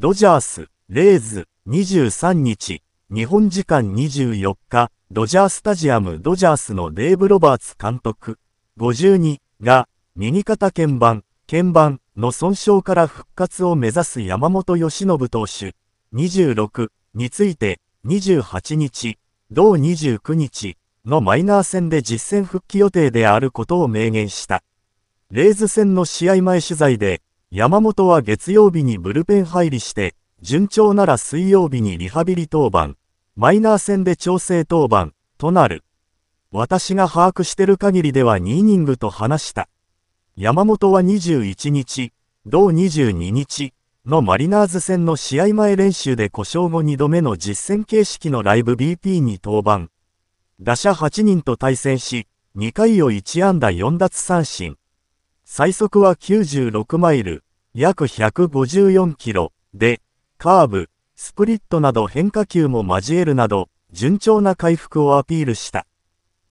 ドジャース、レイズ、23日、日本時間24日、ドジャースタジアムドジャースのデーブ・ロバーツ監督、52が、右肩鍵盤、鍵盤の損傷から復活を目指す山本由伸投手、26について、28日、同29日のマイナー戦で実戦復帰予定であることを明言した。レイズ戦の試合前取材で、山本は月曜日にブルペン入りして、順調なら水曜日にリハビリ登板、マイナー戦で調整登板、となる。私が把握してる限りでは2イニングと話した。山本は21日、同22日のマリナーズ戦の試合前練習で故障後2度目の実戦形式のライブ BP に登板。打者8人と対戦し、2回を1安打4奪三振。最速は96マイル、約154キロで、カーブ、スプリットなど変化球も交えるなど、順調な回復をアピールした。